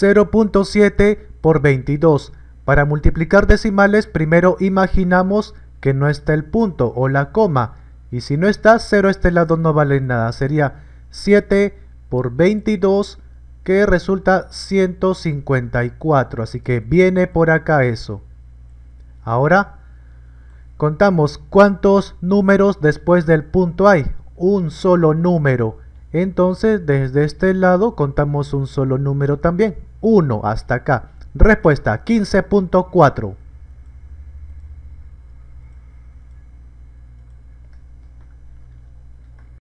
0.7 por 22. Para multiplicar decimales primero imaginamos que no está el punto o la coma. Y si no está, 0 este lado no vale nada. Sería 7 por 22 que resulta 154. Así que viene por acá eso. Ahora contamos cuántos números después del punto hay. Un solo número. Entonces, desde este lado contamos un solo número también, 1 hasta acá. Respuesta 15.4.